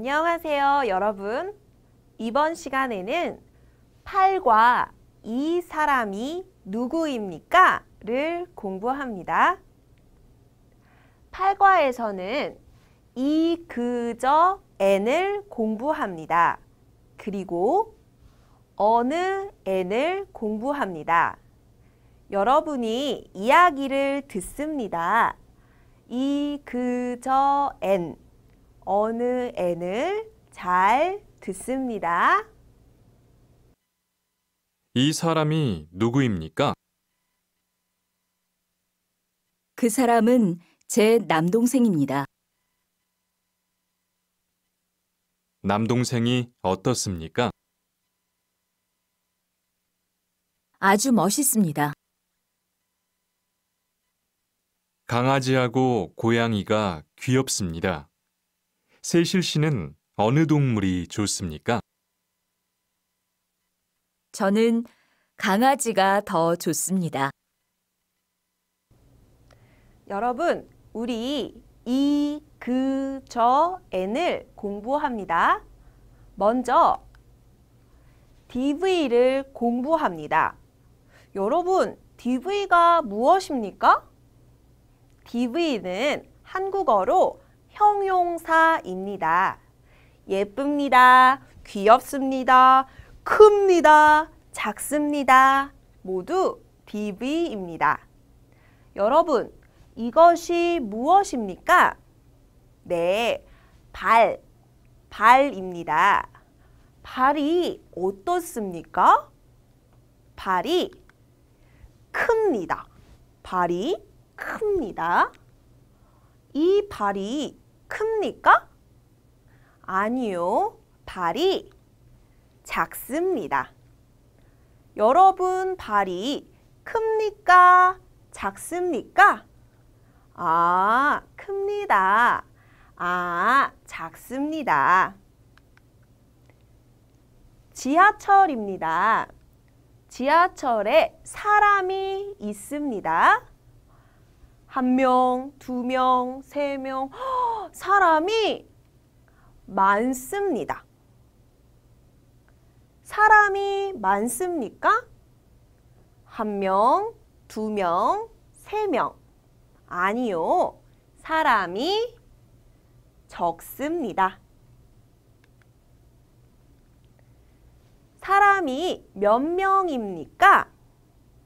안녕하세요 여러분 이번 시간에는 8과 이 사람이 누구입니까? 를 공부합니다 8과에서는 이 그저 엔을 공부합니다 그리고 어느 엔을 공부합니다 여러분이 이야기를 듣습니다 이 그저 엔. 어느 앤을 잘 듣습니다. 이 사람이 누구입니까? 그 사람은 제 남동생입니다. 남동생이 어떻습니까? 아주 멋있습니다. 강아지하고 고양이가 귀엽습니다. 세실 씨는 어느 동물이 좋습니까? 저는 강아지가 더 좋습니다. 여러분, 우리 이, 그, 저, n을 공부합니다. 먼저 DV를 공부합니다. 여러분, DV가 무엇입니까? DV는 한국어로 형용사입니다. 예쁩니다. 귀엽습니다. 큽니다. 작습니다. 모두 DV입니다. 여러분, 이것이 무엇입니까? 네, 발, 발입니다. 발이 어떻습니까? 발이 큽니다. 발이 큽니다. 이 발이 큽니까? 아니요. 발이 작습니다. 여러분 발이 큽니까? 작습니까? 아, 큽니다. 아, 작습니다. 지하철입니다. 지하철에 사람이 있습니다. 한 명, 두 명, 세 명, 사람이 많습니다. 사람이 많습니까? 한 명, 두 명, 세 명. 아니요. 사람이 적습니다. 사람이 몇 명입니까?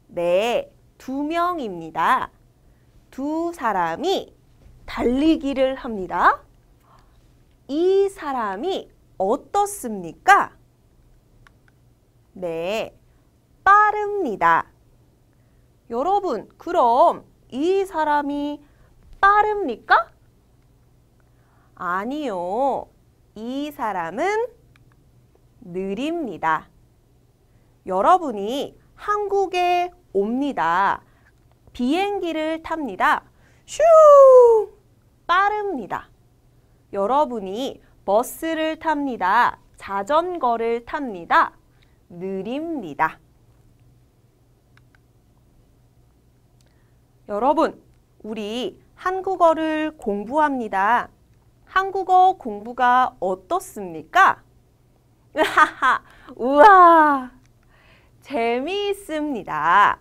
네, 두 명입니다. 두 사람이 달리기를 합니다. 이 사람이 어떻습니까? 네, 빠릅니다. 여러분, 그럼 이 사람이 빠릅니까? 아니요. 이 사람은 느립니다. 여러분이 한국에 옵니다. 비행기를 탑니다. 슈 빠릅니다. 여러분이 버스를 탑니다. 자전거를 탑니다. 느립니다. 여러분, 우리 한국어를 공부합니다. 한국어 공부가 어떻습니까? 으하하, 우와, 재미있습니다.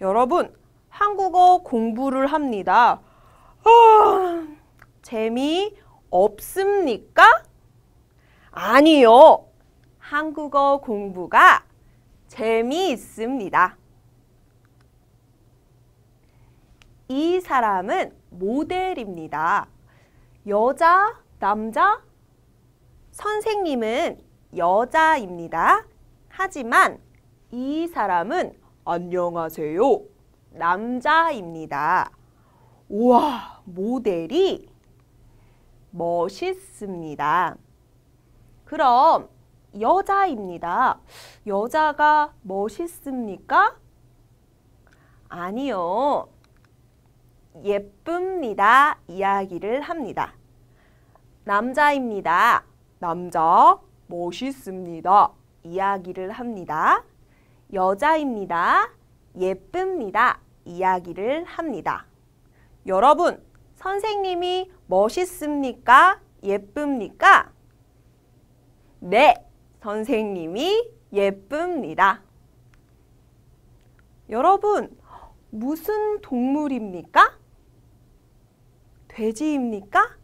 여러분, 한국어 공부를 합니다. 아, 재미 없습니까? 아니요. 한국어 공부가 재미있습니다. 이 사람은 모델입니다. 여자, 남자, 선생님은 여자입니다. 하지만 이 사람은 안녕하세요 남자입니다. 우와, 모델이 멋있습니다. 그럼 여자입니다. 여자가 멋있습니까? 아니요. 예쁩니다. 이야기를 합니다. 남자입니다. 남자 멋있습니다. 이야기를 합니다. 여자입니다. 예쁩니다. 이야기를 합니다. 여러분, 선생님이 멋있습니까? 예쁩니까? 네, 선생님이 예쁩니다. 여러분, 무슨 동물입니까? 돼지입니까?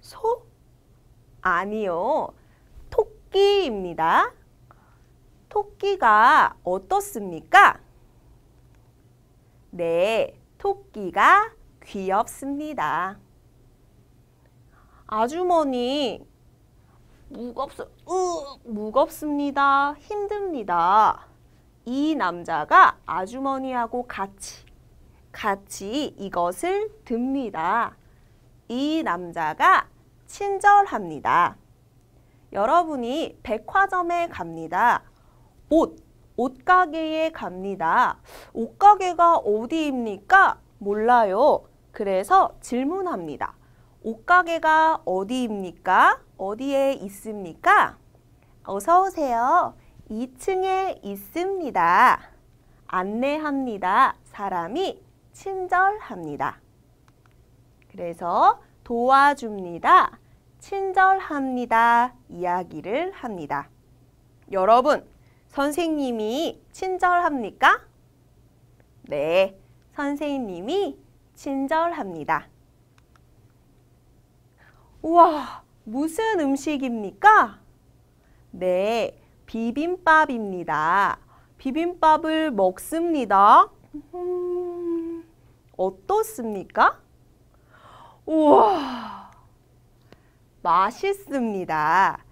소? 아니요. 토끼입니다. 토끼가 어떻습니까? 네, 토끼가 귀엽습니다. 아주머니, 무겁소, 으, 무겁습니다. 힘듭니다. 이 남자가 아주머니하고 같이, 같이 이것을 듭니다. 이 남자가 친절합니다. 여러분이 백화점에 갑니다. 옷, 옷가게에 갑니다. 옷가게가 어디입니까? 몰라요. 그래서 질문합니다. 옷가게가 어디입니까? 어디에 있습니까? 어서 오세요. 2층에 있습니다. 안내합니다. 사람이 친절합니다. 그래서 도와줍니다. 친절합니다. 이야기를 합니다. 여러분, 선생님이 친절합니까? 네, 선생님이 친절합니다. 우와, 무슨 음식입니까? 네, 비빔밥입니다. 비빔밥을 먹습니다. 어떻습니까? 우와, 맛있습니다.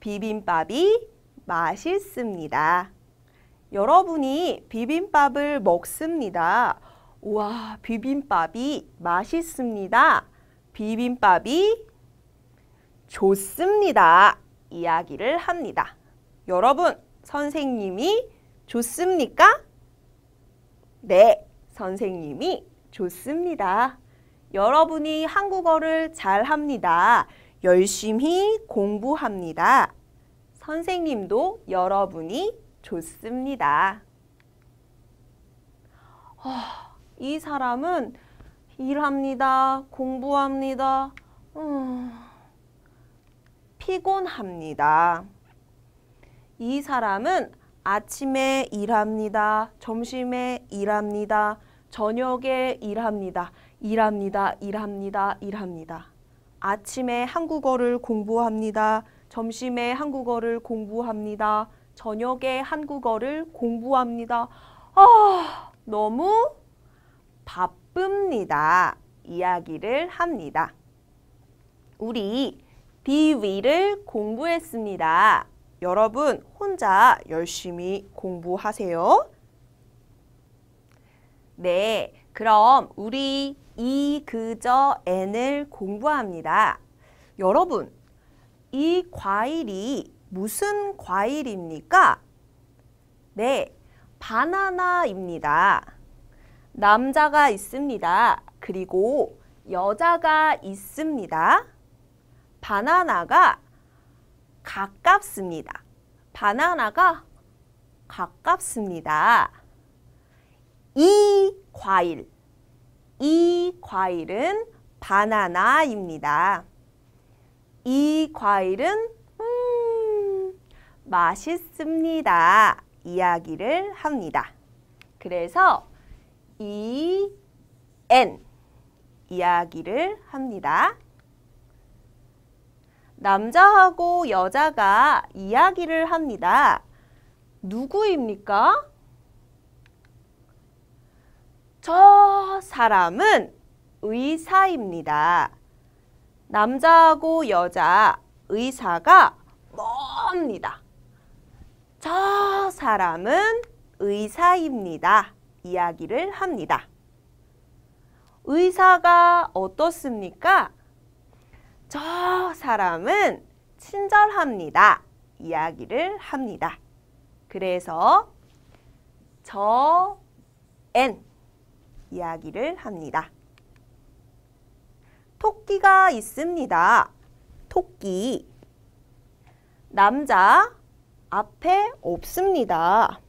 비빔밥이 맛있습니다. 여러분이 비빔밥을 먹습니다. 우와, 비빔밥이 맛있습니다. 비빔밥이 좋습니다. 이야기를 합니다. 여러분, 선생님이 좋습니까? 네, 선생님이 좋습니다. 여러분이 한국어를 잘합니다. 열심히 공부합니다. 선생님도 여러분이 좋습니다. 어, 이 사람은 일합니다. 공부합니다. 음, 피곤합니다. 이 사람은 아침에 일합니다. 점심에 일합니다. 저녁에 일합니다. 일합니다. 일합니다. 일합니다. 아침에 한국어를 공부합니다. 점심에 한국어를 공부합니다. 저녁에 한국어를 공부합니다. 아, 너무 바쁩니다. 이야기를 합니다. 우리 DV를 공부했습니다. 여러분 혼자 열심히 공부하세요. 네, 그럼 우리 이, 그저, n을 공부합니다. 여러분, 이 과일이 무슨 과일입니까? 네, 바나나입니다. 남자가 있습니다. 그리고 여자가 있습니다. 바나나가 가깝습니다. 바나나가 가깝습니다. 이 과일, 이 과일은 바나나입니다. 이 과일은 음, 맛있습니다. 이야기를 합니다. 그래서 이엔 이야기를 합니다. 남자하고 여자가 이야기를 합니다. 누구입니까? 저 사람은 의사입니다. 남자고 하 여자 의사가 뭡니다. 저 사람은 의사입니다. 이야기를 합니다. 의사가 어떻습니까? 저 사람은 친절합니다. 이야기를 합니다. 그래서 저엔 이야기를 합니다. 토끼가 있습니다. 토끼. 남자 앞에 없습니다.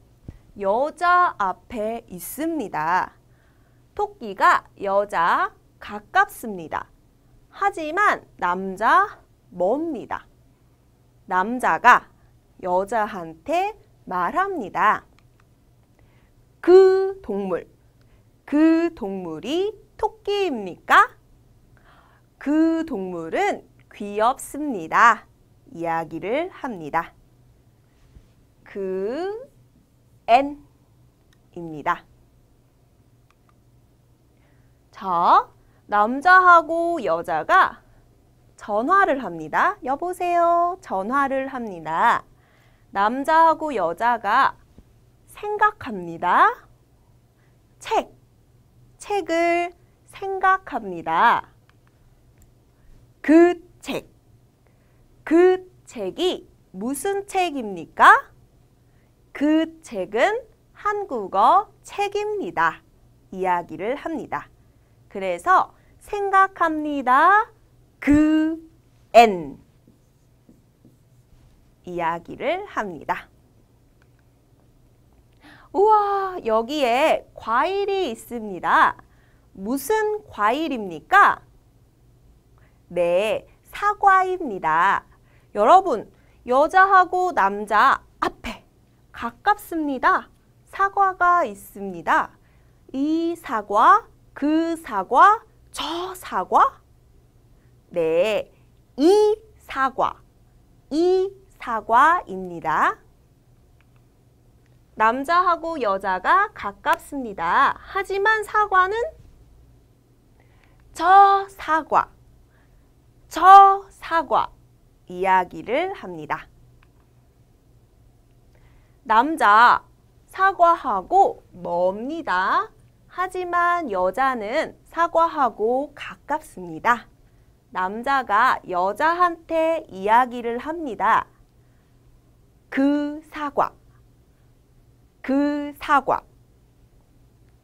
여자 앞에 있습니다. 토끼가 여자 가깝습니다. 하지만 남자 멉니다. 남자가 여자한테 말합니다. 그 동물, 그 동물이 토끼입니까? 그 동물은 귀엽습니다. 이야기를 합니다. 그 N입니다. 자, 남자하고 여자가 전화를 합니다. 여보세요. 전화를 합니다. 남자하고 여자가 생각합니다. 책, 책을 생각합니다. 그 책. 그 책이 무슨 책입니까? 그 책은 한국어 책입니다. 이야기를 합니다. 그래서 생각합니다. 그 엔. 이야기를 합니다. 우와, 여기에 과일이 있습니다. 무슨 과일입니까? 네, 사과입니다. 여러분, 여자하고 남자 앞에 가깝습니다. 사과가 있습니다. 이 사과, 그 사과, 저 사과? 네, 이 사과, 이 사과입니다. 남자하고 여자가 가깝습니다. 하지만 사과는 저 사과, 저 사과 이야기를 합니다. 남자 사과하고 멉니다. 하지만 여자는 사과하고 가깝습니다. 남자가 여자한테 이야기를 합니다. 그 사과, 그 사과,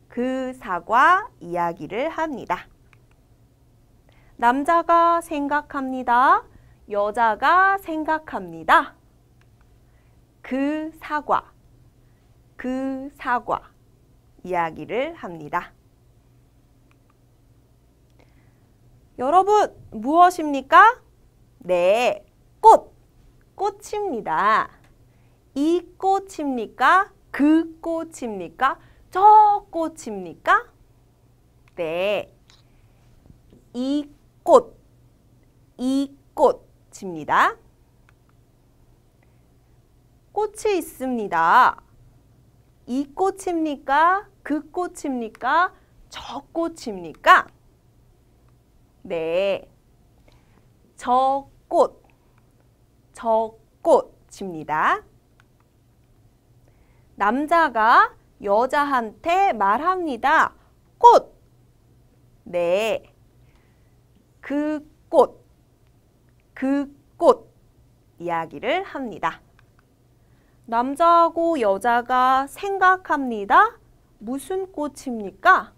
그 사과 이야기를 합니다. 남자가 생각합니다. 여자가 생각합니다. 그 사과, 그 사과 이야기를 합니다. 여러분, 무엇입니까? 네, 꽃, 꽃입니다. 이 꽃입니까? 그 꽃입니까? 저 꽃입니까? 네, 이 꽃, 이 꽃입니다. 꽃이 있습니다. 이 꽃입니까? 그 꽃입니까? 저 꽃입니까? 네, 저 꽃, 저 꽃입니다. 남자가 여자한테 말합니다. 꽃! 네, 그 꽃, 그 꽃 이야기를 합니다. 남자하고 여자가 생각합니다. 무슨 꽃입니까?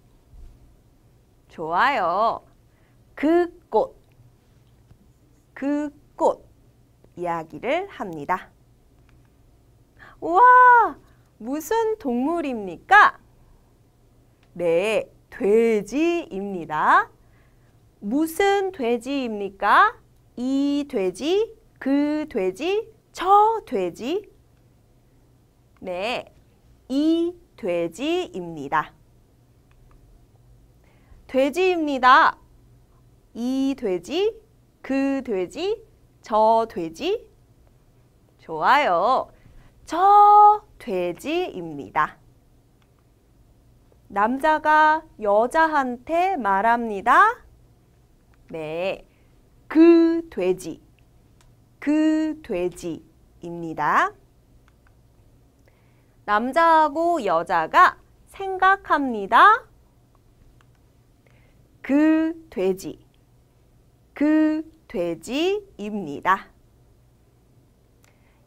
좋아요. 그 꽃, 그 꽃 이야기를 합니다. 우와! 무슨 동물입니까? 네, 돼지입니다. 무슨 돼지입니까? 이 돼지, 그 돼지, 저 돼지. 네, 이 돼지입니다. 돼지입니다. 이 돼지, 그 돼지, 저 돼지. 좋아요. 저 돼지입니다. 남자가 여자한테 말합니다. 네. 그 돼지. 그 돼지입니다. 남자하고 여자가 생각합니다. 그 돼지. 그 돼지입니다.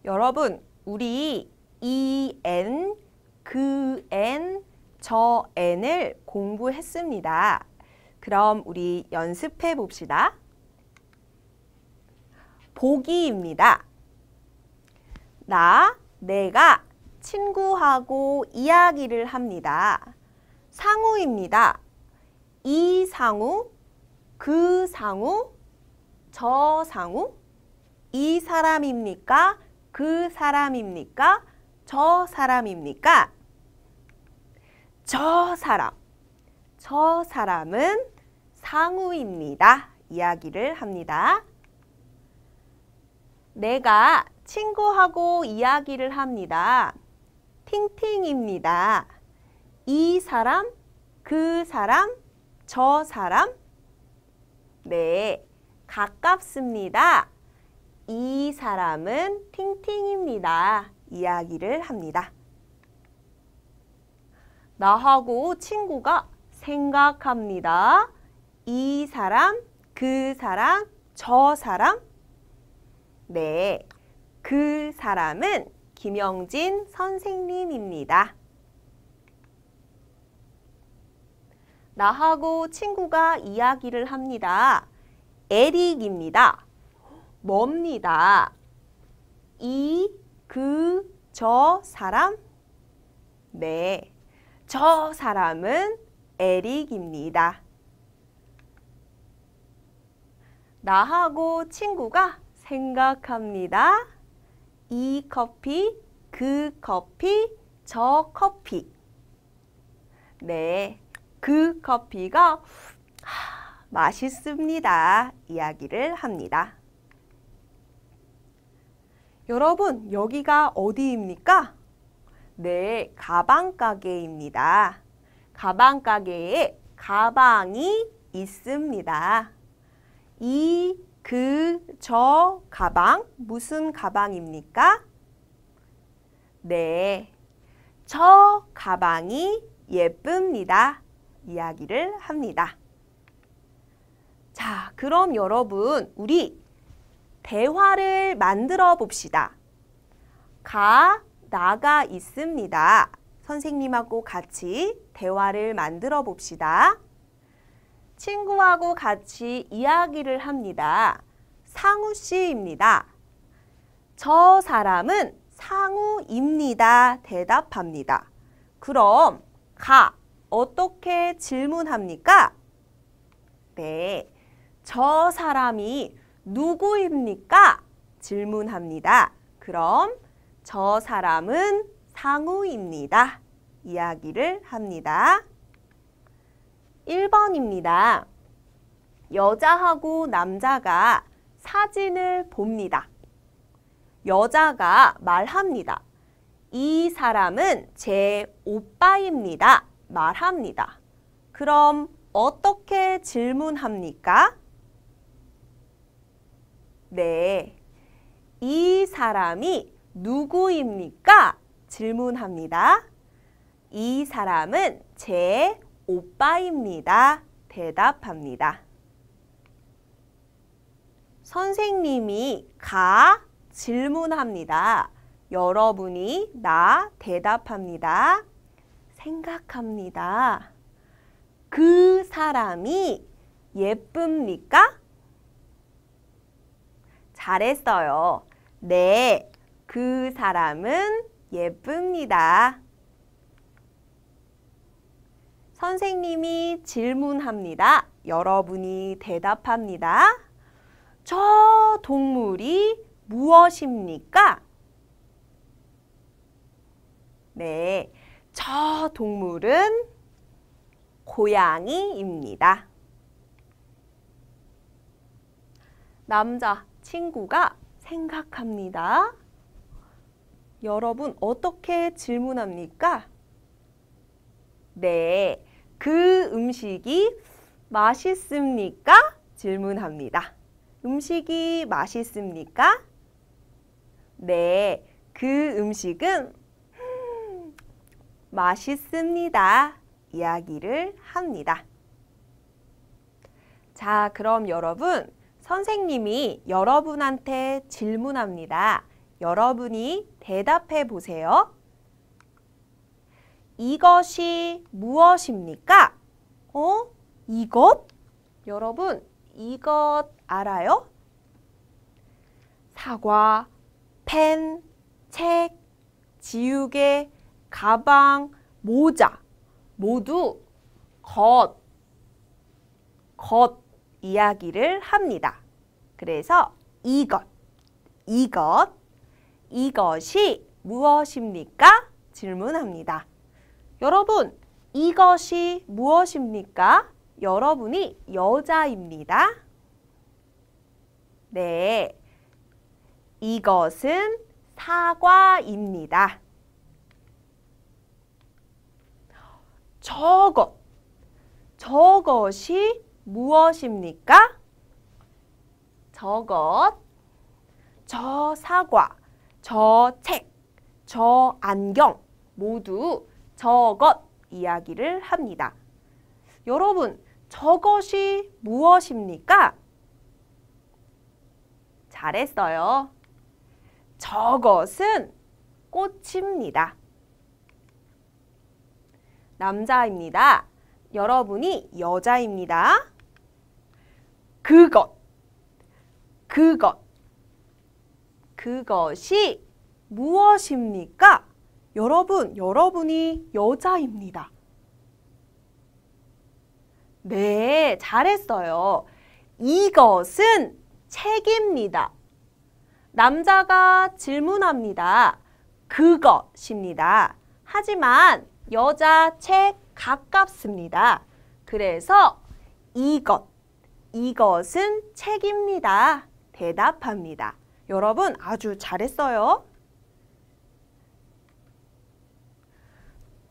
여러분, 우리 이 엔, 그 엔, 저 엔을 공부했습니다. 그럼 우리 연습해 봅시다. 보기입니다. 나, 내가 친구하고 이야기를 합니다. 상우입니다. 이 상우, 그 상우, 저 상우, 이 사람입니까? 그 사람입니까? 저 사람입니까? 저 사람, 저 사람은 상우입니다. 이야기를 합니다. 내가 친구하고 이야기를 합니다. 팅팅입니다. 이 사람, 그 사람, 저 사람. 네, 가깝습니다. 이 사람은 팅팅입니다. 이야기를 합니다. 나하고 친구가 생각합니다. 이 사람, 그 사람, 저 사람? 네, 그 사람은 김영진 선생님입니다. 나하고 친구가 이야기를 합니다. 에릭입니다. 뭡니다. 이, 그, 저 사람? 네, 저 사람은 에릭입니다. 나하고 친구가 생각합니다. 이 커피, 그 커피, 저 커피. 네, 그 커피가 하, 맛있습니다. 이야기를 합니다. 여러분, 여기가 어디입니까? 네, 가방 가게입니다. 가방 가게에 가방이 있습니다. 이, 그, 저 가방 무슨 가방입니까? 네, 저 가방이 예쁩니다. 이야기를 합니다. 자, 그럼 여러분 우리 대화를 만들어 봅시다. 가, 나가 있습니다. 선생님하고 같이 대화를 만들어 봅시다. 친구하고 같이 이야기를 합니다. 상우 씨입니다. 저 사람은 상우입니다. 대답합니다. 그럼 가 어떻게 질문합니까? 네, 저 사람이 누구입니까? 질문합니다. 그럼 저 사람은 상우입니다. 이야기를 합니다. 1번입니다. 여자하고 남자가 사진을 봅니다. 여자가 말합니다. 이 사람은 제 오빠입니다. 말합니다. 그럼 어떻게 질문합니까? 네. 이 사람이 누구입니까? 질문합니다. 이 사람은 제 오빠입니다. 대답합니다. 선생님이 가 질문합니다. 여러분이 나 대답합니다. 생각합니다. 그 사람이 예쁩니까? 잘했어요. 네, 그 사람은 예쁩니다. 선생님이 질문합니다. 여러분이 대답합니다. 저 동물이 무엇입니까? 네, 저 동물은 고양이입니다. 남자 친구가 생각합니다. 여러분 어떻게 질문합니까? 네, 그 음식이 맛있습니까? 질문합니다. 음식이 맛있습니까? 네, 그 음식은 음, 맛있습니다. 이야기를 합니다. 자, 그럼 여러분, 선생님이 여러분한테 질문합니다. 여러분이 대답해 보세요. 이것이 무엇입니까? 어? 이것? 여러분, 이것 알아요? 사과, 펜, 책, 지우개, 가방, 모자 모두 것, 것 이야기를 합니다. 그래서 이것, 이것, 이것이 무엇입니까? 질문합니다. 여러분, 이것이 무엇입니까? 여러분이 여자입니다. 네, 이것은 사과입니다. 저것, 저것이 무엇입니까? 저것, 저 사과, 저 책, 저 안경 모두 저것 이야기를 합니다. 여러분, 저것이 무엇입니까? 잘했어요. 저것은 꽃입니다. 남자입니다. 여러분이 여자입니다. 그것, 그것, 그것이 무엇입니까? 여러분, 여러분이 여자입니다. 네, 잘했어요. 이것은 책입니다. 남자가 질문합니다. 그것입니다. 하지만 여자 책 가깝습니다. 그래서 이것, 이것은 책입니다. 대답합니다. 여러분 아주 잘했어요.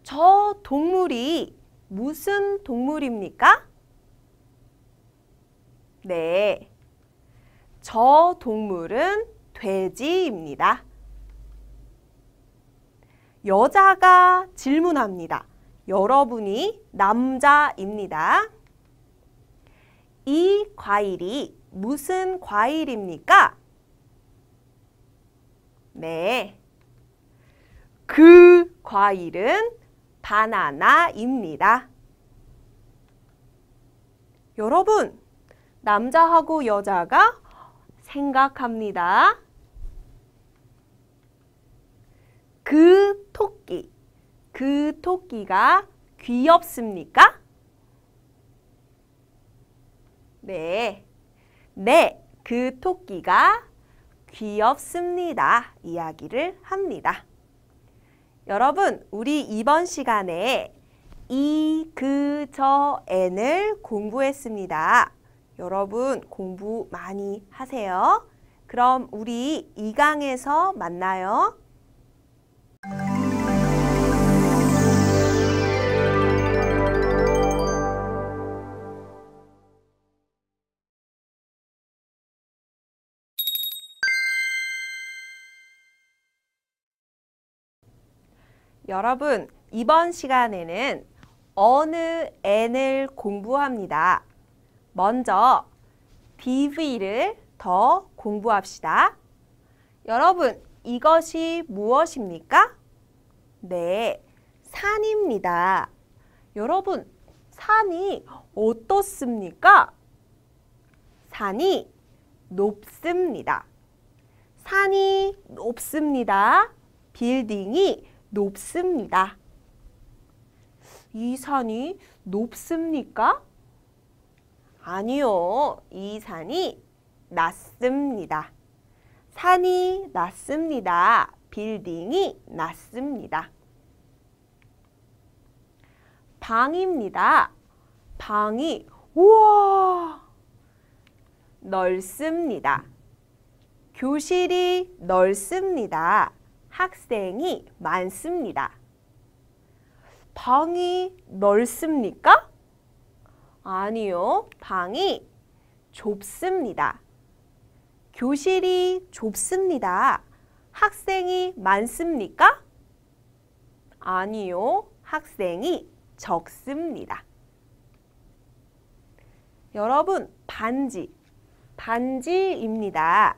저 동물이 무슨 동물입니까? 네. 저 동물은 돼지입니다. 여자가 질문합니다. 여러분이 남자입니다. 이 과일이 무슨 과일입니까? 네. 그 과일은 바나나입니다. 여러분, 남자하고 여자가 생각합니다. 그 토끼, 그 토끼가 귀엽습니까? 네, 네, 그 토끼가 귀엽습니다. 이야기를 합니다. 여러분, 우리 이번 시간에 이, 그, 저, 앤을 공부했습니다. 여러분, 공부 많이 하세요. 그럼 우리 이강에서 만나요. 여러분, 이번 시간에는 어느 n을 공부합니다. 먼저 dv를 더 공부합시다. 여러분, 이것이 무엇입니까? 네, 산입니다. 여러분, 산이 어떻습니까? 산이 높습니다. 산이 높습니다. 빌딩이 높습니다. 이 산이 높습니까? 아니요. 이 산이 낮습니다. 산이 낮습니다. 빌딩이 낮습니다. 방입니다. 방이 우와 넓습니다. 교실이 넓습니다. 학생이 많습니다. 방이 넓습니까? 아니요. 방이 좁습니다. 교실이 좁습니다. 학생이 많습니까? 아니요. 학생이 적습니다. 여러분, 반지. 반지입니다.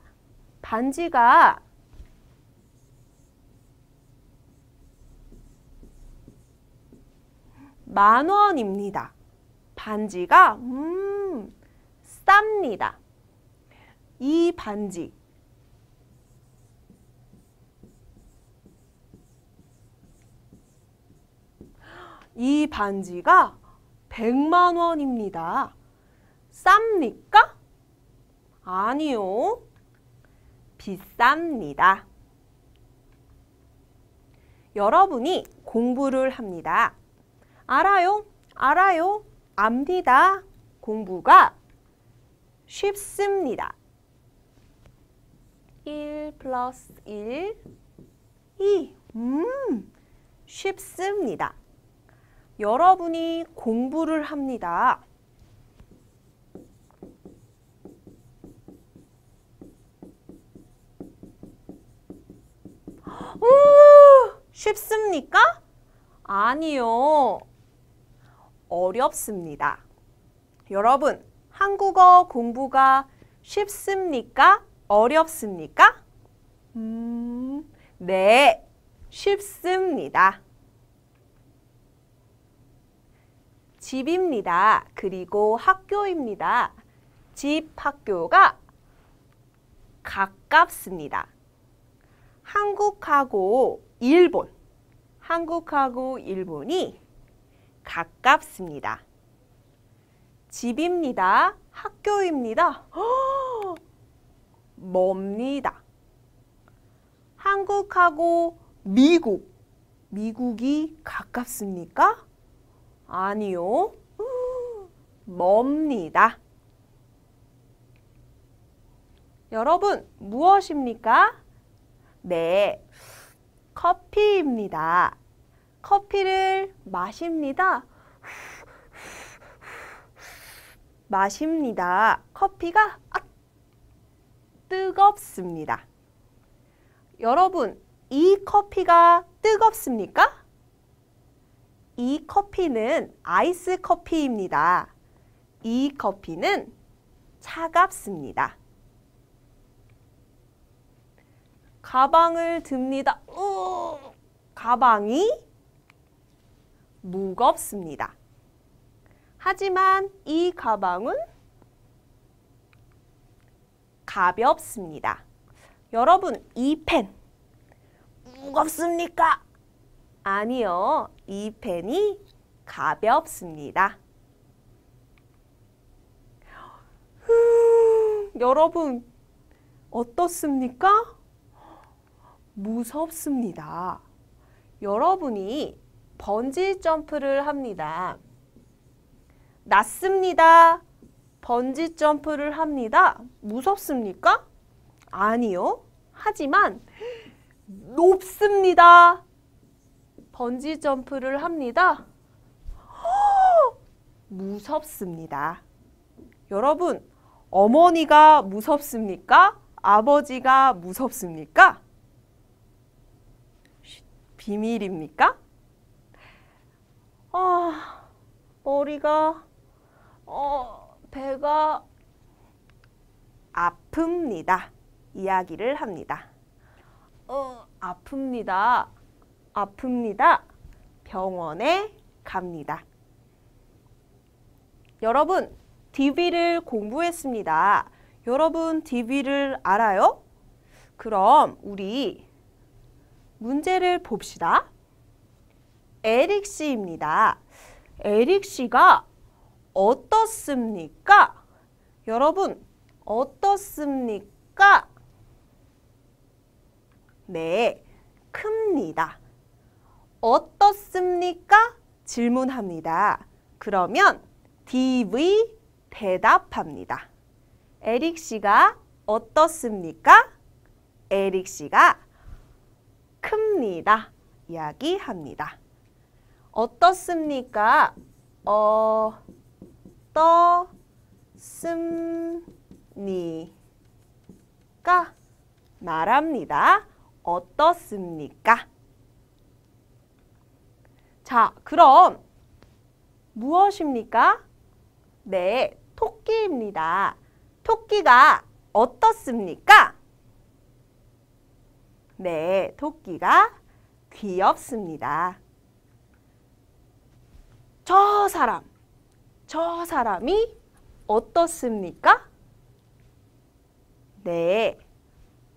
반지가 만 원입니다. 반지가 음 쌉니다. 이 반지 이 반지가 100만 원입니다. 쌉니까? 아니요. 비쌉니다. 여러분이 공부를 합니다. 알아요, 알아요, 압니다. 공부가 쉽습니다. 1 플러스 1, 2. 음, 쉽습니다. 여러분이 공부를 합니다. 우, 쉽습니까? 아니요. 어렵습니다. 여러분, 한국어 공부가 쉽습니까? 어렵습니까? 음, 네, 쉽습니다. 집입니다. 그리고 학교입니다. 집, 학교가 가깝습니다. 한국하고 일본, 한국하고 일본이 가깝습니다. 집입니다. 학교입니다. 허! 멉니다. 한국하고 미국. 미국이 가깝습니까? 아니요. 멉니다. 여러분, 무엇입니까? 네, 커피입니다. 커피를 마십니다. 마십니다. 커피가 아, 뜨겁습니다. 여러분, 이 커피가 뜨겁습니까? 이 커피는 아이스 커피입니다. 이 커피는 차갑습니다. 가방을 듭니다. 우, 음, 가방이 무겁습니다. 하지만 이 가방은 가볍습니다. 여러분, 이 펜 무겁습니까? 아니요, 이 펜이 가볍습니다. 여러분, 어떻습니까? 무섭습니다. 여러분이 번지 점프를 합니다. 낫습니다 번지 점프를 합니다. 무섭습니까? 아니요. 하지만 높습니다. 번지 점프를 합니다. 무섭습니다. 여러분, 어머니가 무섭습니까? 아버지가 무섭습니까? 비밀입니까? 아, 머리가, 어, 배가 아픕니다. 이야기를 합니다. 어, 아픕니다. 아픕니다. 병원에 갑니다. 여러분, DB를 공부했습니다. 여러분, DB를 알아요? 그럼 우리 문제를 봅시다. 에릭 씨입니다. 에릭 씨가 어떻습니까? 여러분, 어떻습니까? 네, 큽니다. 어떻습니까? 질문합니다. 그러면 DV 대답합니다. 에릭 씨가 어떻습니까? 에릭 씨가 큽니다. 이야기합니다. 어떻습니까? 어떻습니까? 말합니다. 어떻습니까? 자, 그럼 무엇입니까? 네, 토끼입니다. 토끼가 어떻습니까? 네, 토끼가 귀엽습니다. 저 사람, 저 사람이 어떻습니까? 네,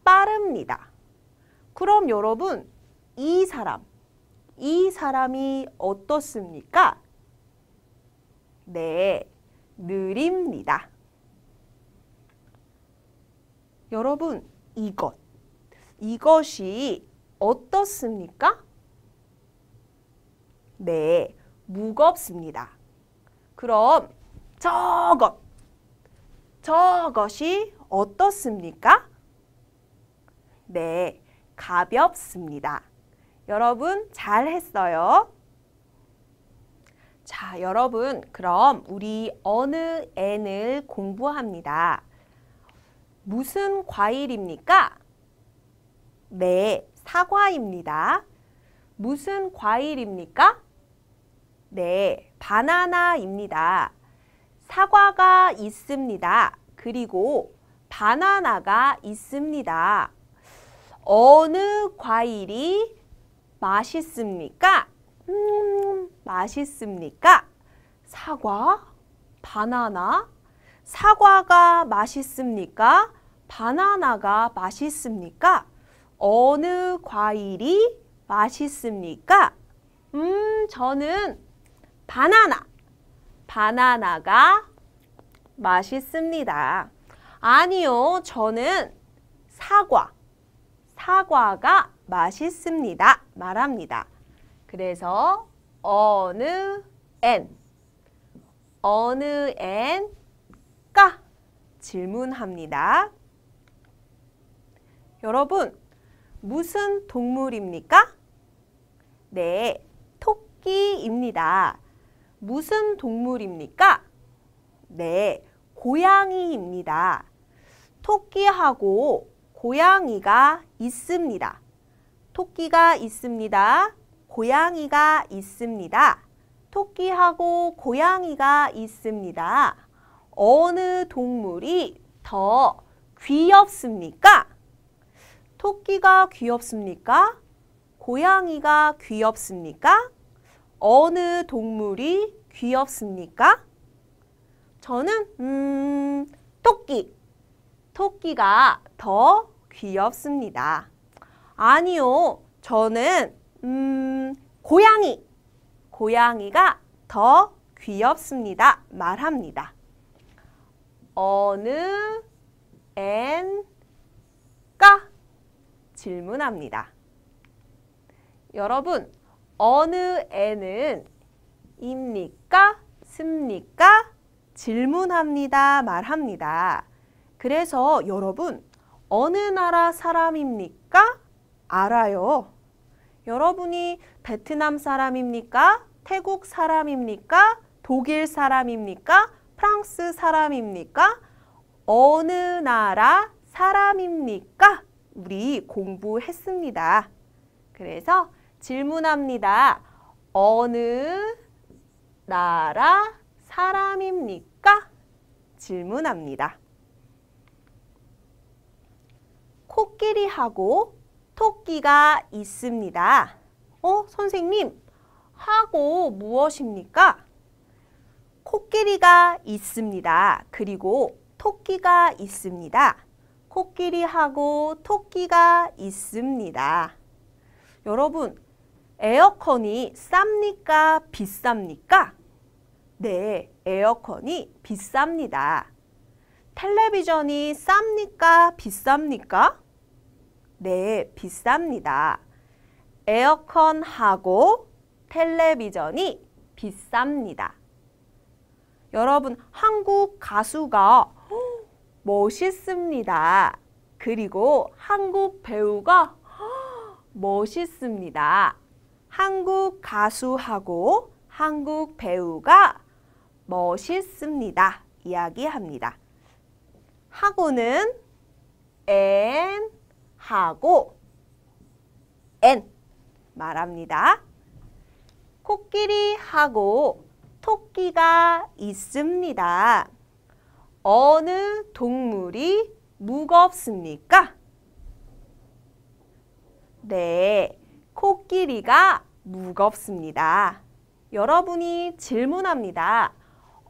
빠릅니다. 그럼 여러분, 이 사람, 이 사람이 어떻습니까? 네, 느립니다. 여러분, 이것, 이것이 어떻습니까? 네, 무겁습니다. 그럼 저것, 저것이 어떻습니까? 네, 가볍습니다. 여러분 잘했어요. 자, 여러분 그럼 우리 어느 N을 공부합니다. 무슨 과일입니까? 네, 사과입니다. 무슨 과일입니까? 네, 바나나입니다. 사과가 있습니다. 그리고 바나나가 있습니다. 어느 과일이 맛있습니까? 음, 맛있습니까? 사과, 바나나, 사과가 맛있습니까? 바나나가 맛있습니까? 어느 과일이 맛있습니까? 음, 저는 바나나. 바나나가 맛있습니다. 아니요, 저는 사과. 사과가 맛있습니다. 말합니다. 그래서 어느 앤 어느 앤까 질문합니다. 여러분, 무슨 동물입니까? 네, 토끼입니다. 무슨 동물입니까? 네, 고양이입니다. 토끼하고 고양이가 있습니다. 토끼가 있습니다. 고양이가 있습니다. 토끼하고 고양이가 있습니다. 어느 동물이 더 귀엽습니까? 토끼가 귀엽습니까? 고양이가 귀엽습니까? 어느 동물이 귀엽습니까? 저는 음, 토끼. 토끼가 더 귀엽습니다. 아니요. 저는 음, 고양이. 고양이가 더 귀엽습니다. 말합니다. 어느 앤까 질문합니다. 여러분 어느 애는 입니까? 습니까? 질문합니다. 말합니다. 그래서 여러분 어느 나라 사람입니까? 알아요. 여러분이 베트남 사람입니까? 태국 사람입니까? 독일 사람입니까? 프랑스 사람입니까? 어느 나라 사람입니까? 우리 공부했습니다. 그래서 질문합니다. 어느 나라 사람입니까? 질문합니다. 코끼리하고 토끼가 있습니다. 어, 선생님, 하고 무엇입니까? 코끼리가 있습니다. 그리고 토끼가 있습니다. 코끼리하고 토끼가 있습니다. 여러분, 에어컨이 쌉니까? 비쌉니까? 네, 에어컨이 비쌉니다. 텔레비전이 쌉니까? 비쌉니까? 네, 비쌉니다. 에어컨하고 텔레비전이 비쌉니다. 여러분, 한국 가수가 멋있습니다. 그리고 한국 배우가 멋있습니다. 한국 가수하고 한국 배우가 멋있습니다. 이야기합니다. 하고는 a 하고 a 말합니다. 코끼리하고 토끼가 있습니다. 어느 동물이 무겁습니까? 네, 코끼리가 무겁습니다. 여러분이 질문합니다.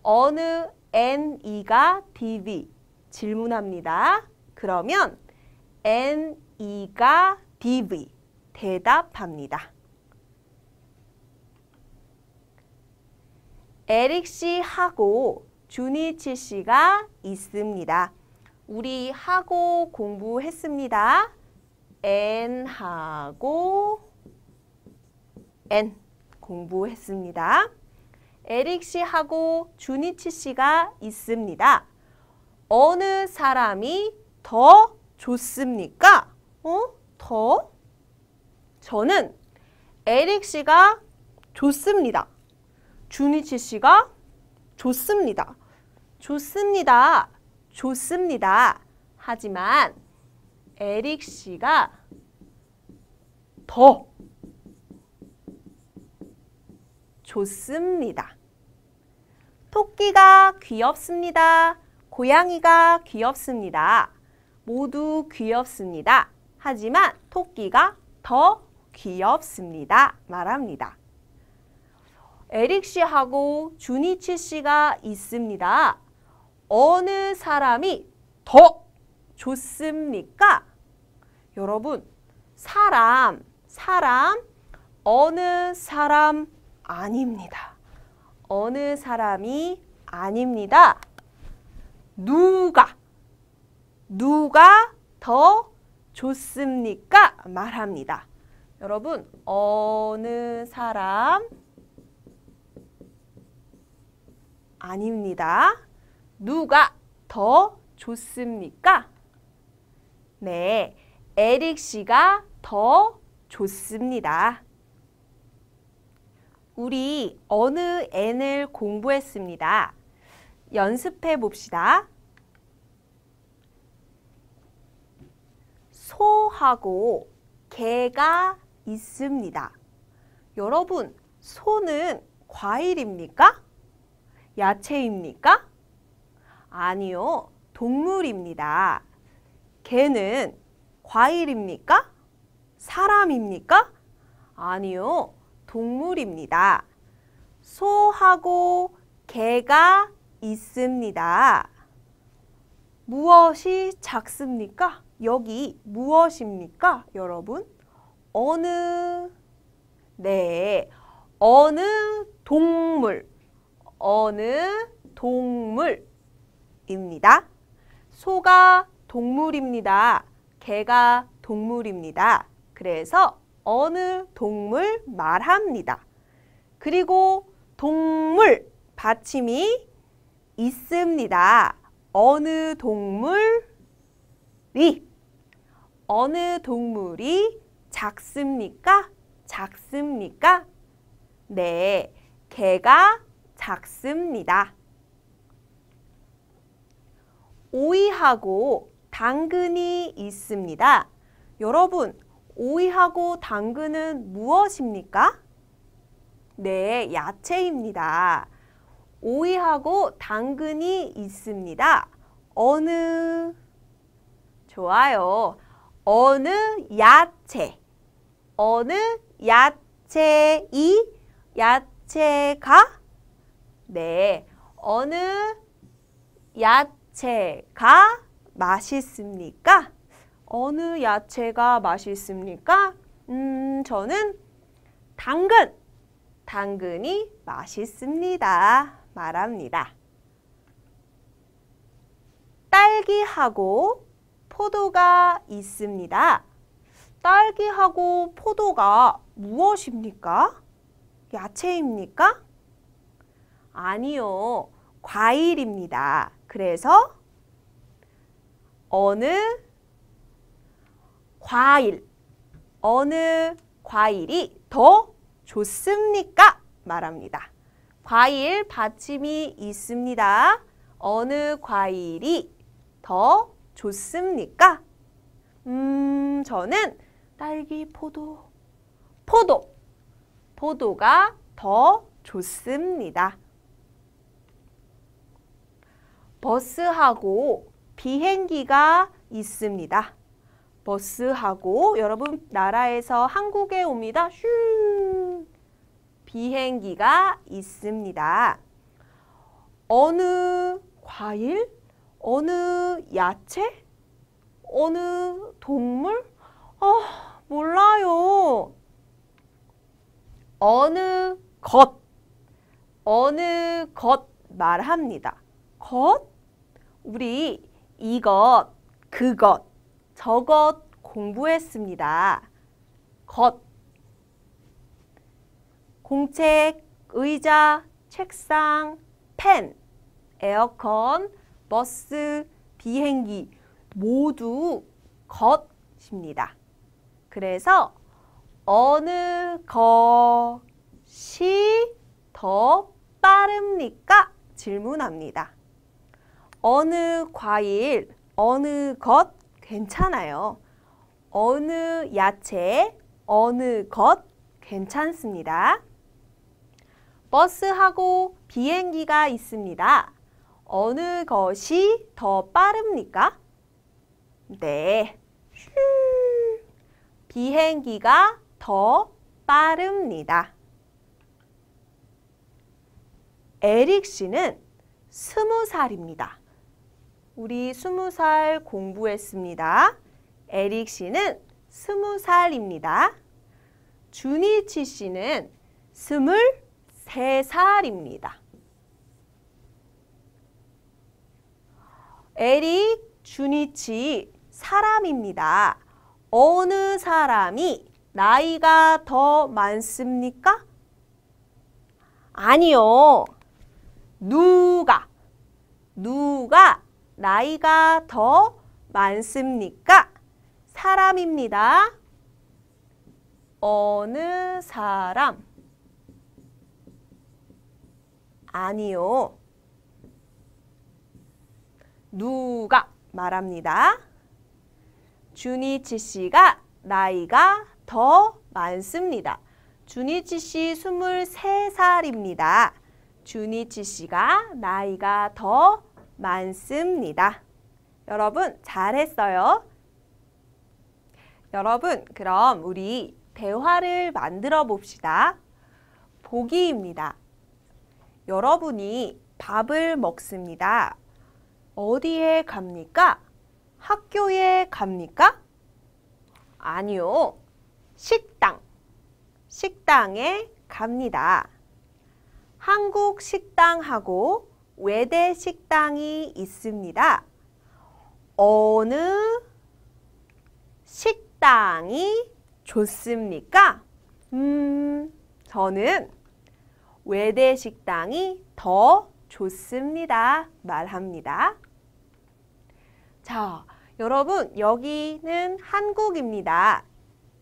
어느 NE가 DV? 질문합니다. 그러면 NE가 DV 대답합니다. 에릭 씨하고 주니치 씨가 있습니다. 우리 하고 공부했습니다. N하고 N 공부했습니다. 에릭 씨하고 주니치 씨가 있습니다. 어느 사람이 더 좋습니까? 어? 더? 저는 에릭 씨가 좋습니다. 주니치 씨가 좋습니다. 좋습니다. 좋습니다. 하지만 에릭 씨가 더 좋습니다. 토끼가 귀엽습니다. 고양이가 귀엽습니다. 모두 귀엽습니다. 하지만 토끼가 더 귀엽습니다. 말합니다. 에릭 씨하고 주니치 씨가 있습니다. 어느 사람이 더 좋습니까? 여러분, 사람, 사람, 어느 사람 아닙니다. 어느 사람이 아닙니다. 누가 누가 더 좋습니까? 말합니다. 여러분 어느 사람 아닙니다. 누가 더 좋습니까? 네, 에릭 씨가 더 좋습니다. 우리 어느 N을 공부했습니다. 연습해 봅시다. 소하고 개가 있습니다. 여러분, 소는 과일입니까? 야채입니까? 아니요, 동물입니다. 개는 과일입니까? 사람입니까? 아니요, 동물입니다. 소하고 개가 있습니다. 무엇이 작습니까? 여기 무엇입니까, 여러분? 어느, 네, 어느 동물, 어느 동물입니다. 소가 동물입니다. 개가 동물입니다. 그래서 어느 동물 말합니다. 그리고 동물 받침이 있습니다. 어느 동물이 어느 동물이 작습니까? 작습니까? 네, 개가 작습니다. 오이하고 당근이 있습니다. 여러분, 오이하고 당근은 무엇입니까? 네, 야채입니다. 오이하고 당근이 있습니다. 어느 좋아요. 어느 야채 어느 야채이 야채가 네 어느 야채가 맛있습니까? 어느 야채가 맛있습니까? 음, 저는 당근! 당근이 맛있습니다. 말합니다. 딸기하고 포도가 있습니다. 딸기하고 포도가 무엇입니까? 야채입니까? 아니요. 과일입니다. 그래서 어느 과일, 어느 과일이 더 좋습니까? 말합니다. 과일 받침이 있습니다. 어느 과일이 더 좋습니까? 음, 저는 딸기, 포도, 포도, 포도가 더 좋습니다. 버스하고 비행기가 있습니다. 버스하고 여러분 나라에서 한국에 옵니다. 슈 비행기가 있습니다. 어느 과일, 어느 야채, 어느 동물? 아, 몰라요. 어느 것, 어느 것 말합니다. 것? 우리 이것, 그것 저것 공부했습니다. 것 공책, 의자, 책상, 펜, 에어컨, 버스, 비행기 모두 것입니다. 그래서 어느 것이 더 빠릅니까? 질문합니다. 어느 과일, 어느 것 괜찮아요. 어느 야채, 어느 것 괜찮습니다. 버스하고 비행기가 있습니다. 어느 것이 더 빠릅니까? 네. 비행기가 더 빠릅니다. 에릭 씨는 스무 살입니다. 우리 스무 살 공부했습니다. 에릭 씨는 스무 살입니다. 주니치 씨는 스물 세살입니다 에릭, 주니치 사람입니다. 어느 사람이 나이가 더 많습니까? 아니요. 누가, 누가 나이가 더 많습니까? 사람입니다. 어느 사람? 아니요. 누가 말합니다. 준이치 씨가 나이가 더 많습니다. 준이치 씨 23살입니다. 준이치 씨가 나이가 더 많습니다. 여러분 잘했어요. 여러분 그럼 우리 대화를 만들어 봅시다. 보기입니다. 여러분이 밥을 먹습니다. 어디에 갑니까? 학교에 갑니까? 아니요. 식당. 식당에 갑니다. 한국 식당하고 외대 식당이 있습니다. 어느 식당이 좋습니까? 음, 저는 외대 식당이 더 좋습니다. 말합니다. 자, 여러분, 여기는 한국입니다.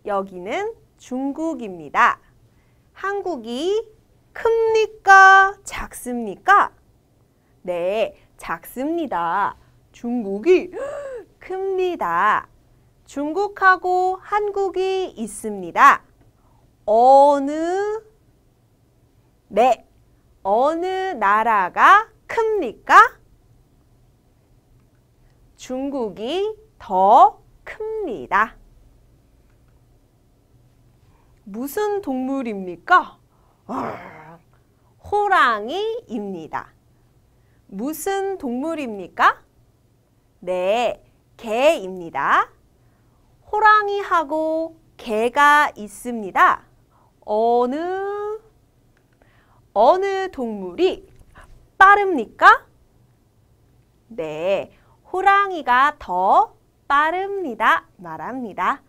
여기는 중국입니다. 한국이 큽니까? 작습니까? 네, 작습니다. 중국이 큽니다. 중국하고 한국이 있습니다. 어느 네, 어느 나라가 큽니까? 중국이 더 큽니다. 무슨 동물입니까? 아, 호랑이입니다. 무슨 동물입니까? 네, 개입니다. 호랑이하고 개가 있습니다. 어느 어느 동물이 빠릅니까? 네, 호랑이가 더 빠릅니다. 말합니다.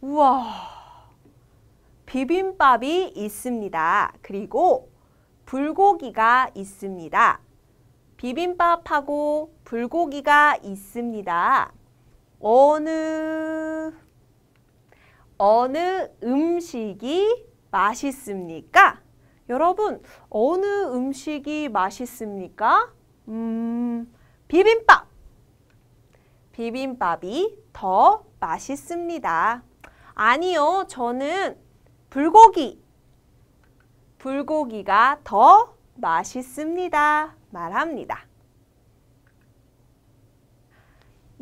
우와, 비빔밥이 있습니다. 그리고 불고기가 있습니다. 비빔밥하고 불고기가 있습니다. 어느 어느 음식이 맛있습니까? 여러분, 어느 음식이 맛있습니까? 음, 비빔밥! 비빔밥이 더 맛있습니다. 아니요, 저는 불고기 불고기가 더 맛있습니다. 말합니다.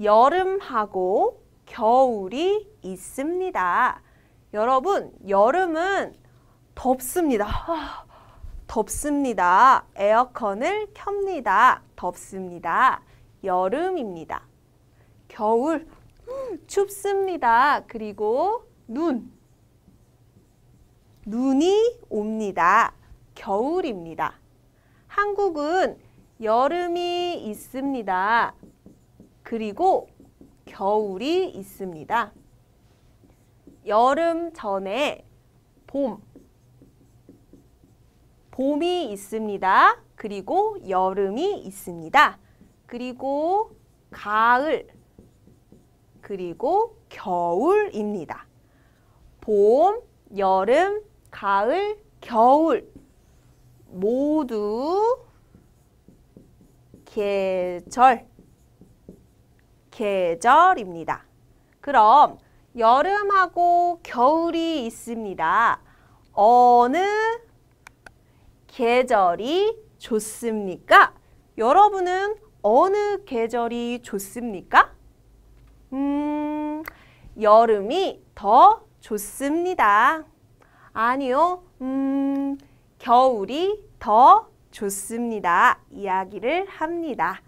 여름하고 겨울이 있습니다. 여러분, 여름은 덥습니다. 덥습니다. 에어컨을 켭니다. 덥습니다. 여름입니다. 겨울, 춥습니다. 그리고 눈, 눈이 옵니다. 겨울입니다. 한국은 여름이 있습니다. 그리고 겨울이 있습니다. 여름 전에 봄, 봄이 있습니다. 그리고 여름이 있습니다. 그리고 가을, 그리고 겨울입니다. 봄, 여름, 가을, 겨울 모두 계절, 계절입니다. 그럼 여름하고 겨울이 있습니다. 어느 계절이 좋습니까? 여러분은 어느 계절이 좋습니까? 음, 여름이 더 좋습니다. 아니요. 음, 겨울이 더 좋습니다. 이야기를 합니다.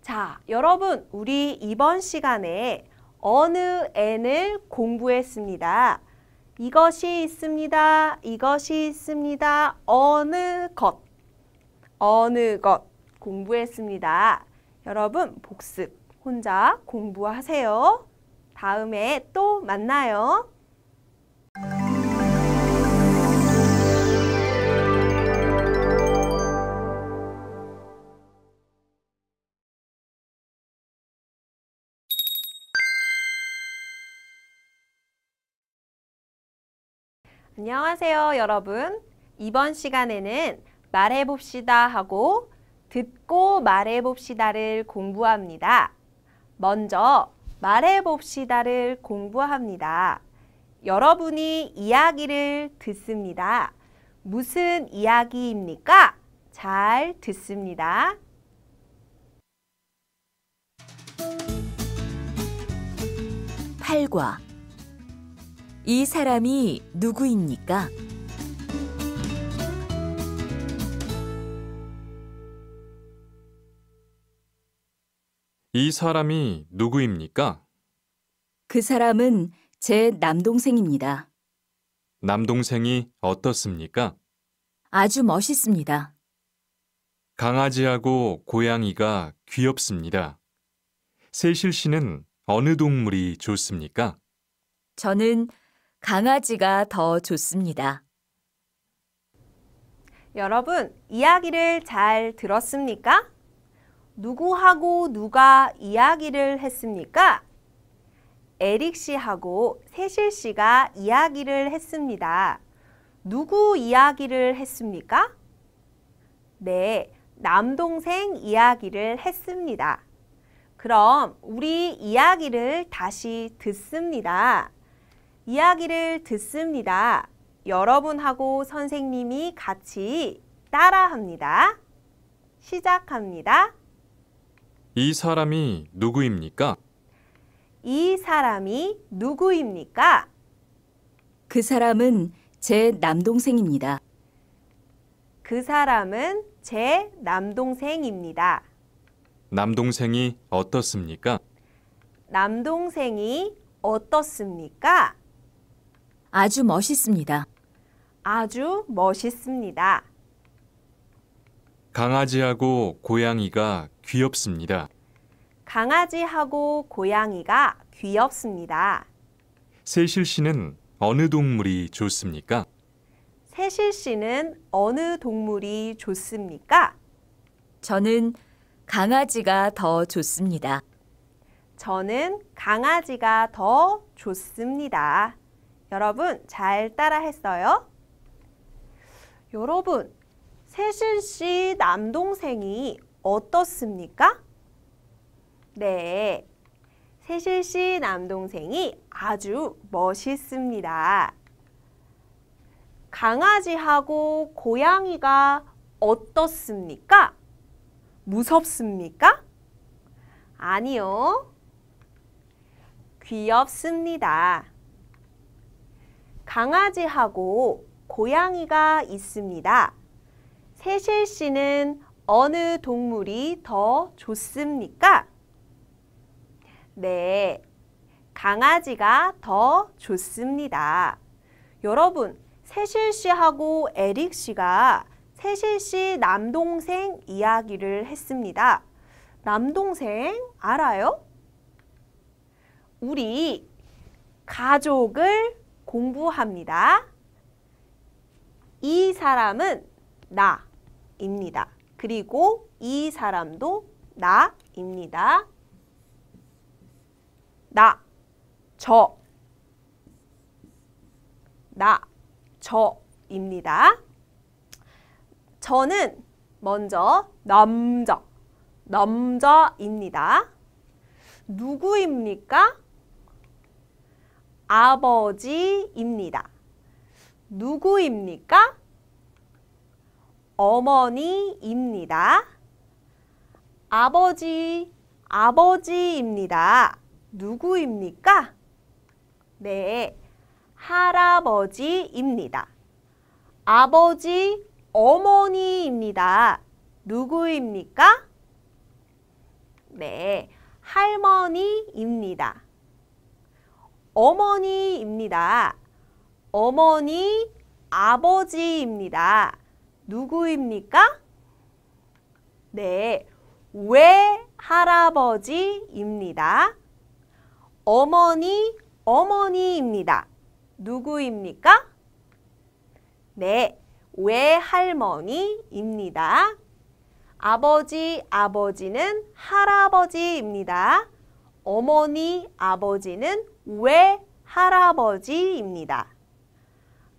자, 여러분, 우리 이번 시간에 어느 N을 공부했습니다. 이것이 있습니다. 이것이 있습니다. 어느 것. 어느 것 공부했습니다. 여러분, 복습 혼자 공부하세요. 다음에 또 만나요. 안녕하세요, 여러분. 이번 시간에는 말해봅시다 하고 듣고 말해봅시다를 공부합니다. 먼저 말해봅시다를 공부합니다. 여러분이 이야기를 듣습니다. 무슨 이야기입니까? 잘 듣습니다. 팔과 이 사람이 누구입니까? 이 사람이 누구입니까? 그 사람은 제 남동생입니다. 남동생이 어떻습니까? 아주 멋있습니다. 강아지하고 고양이가 귀엽습니다. 세실 씨는 어느 동물이 좋습니까? 저는 강아지가 더 좋습니다. 여러분, 이야기를 잘 들었습니까? 누구하고 누가 이야기를 했습니까? 에릭 씨하고 세실 씨가 이야기를 했습니다. 누구 이야기를 했습니까? 네, 남동생 이야기를 했습니다. 그럼 우리 이야기를 다시 듣습니다. 이야기를 듣습니다. 여러분하고 선생님이 같이 따라합니다. 시작합니다. 이 사람이 누구입니까? 이 사람이 누구입니까? 그 사람은 제 남동생입니다. 그 사람은 제 남동생입니다. 남동생이 어떻습니까? 남동생이 어떻습니까? 아주 멋있습니다. 아주 멋있습니다. 강아지하고 고양이가 귀엽습니다. 강아지하고 고양이가 귀엽습니다. 세실 씨는 어느 동물이 좋습니까? 세실 씨는 어느 동물이 좋습니까? 저는 강아지가 더 좋습니다. 저는 강아지가 더 좋습니다. 여러분 잘 따라 했어요? 여러분, 세실 씨 남동생이 어떻습니까? 네, 세실 씨 남동생이 아주 멋있습니다. 강아지하고 고양이가 어떻습니까? 무섭습니까? 아니요. 귀엽습니다. 강아지하고 고양이가 있습니다. 세실 씨는 어느 동물이 더 좋습니까? 네, 강아지가 더 좋습니다. 여러분, 세실 씨하고 에릭 씨가 세실 씨 남동생 이야기를 했습니다. 남동생 알아요? 우리 가족을 공부합니다. 이 사람은 나입니다. 그리고 이 사람도 나입니다. 나, 저, 나, 저입니다. 저는 먼저 남자, 남자입니다. 누구입니까? 아버지입니다. 누구입니까? 어머니입니다. 아버지, 아버지입니다. 누구입니까? 네, 할아버지입니다. 아버지, 어머니입니다. 누구입니까? 네, 할머니입니다. 어머니입니다. 어머니 아버지입니다. 누구입니까? 네, 외할아버지입니다. 어머니 어머니입니다. 누구입니까? 네, 외할머니입니다. 아버지, 아버지는 할아버지입니다. 어머니, 아버지는 외할아버지입니다.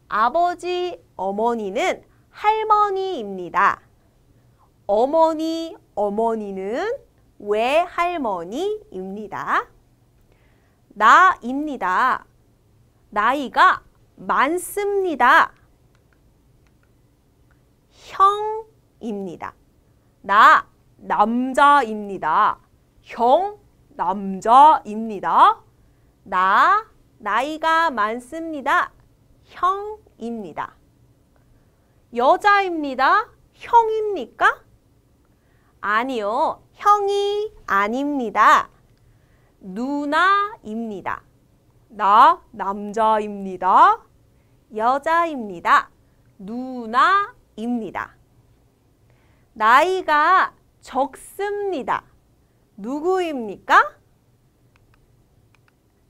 아버지, 어머니는 할머니입니다. 어머니, 어머니는 외할머니입니다. 나입니다. 나이가 많습니다. 형입니다. 나 남자입니다. 형 남자입니다. 나, 나이가 많습니다. 형입니다. 여자입니다. 형입니까? 아니요. 형이 아닙니다. 누나입니다. 나 남자입니다. 여자입니다. 누나입니다. 나이가 적습니다. 누구입니까?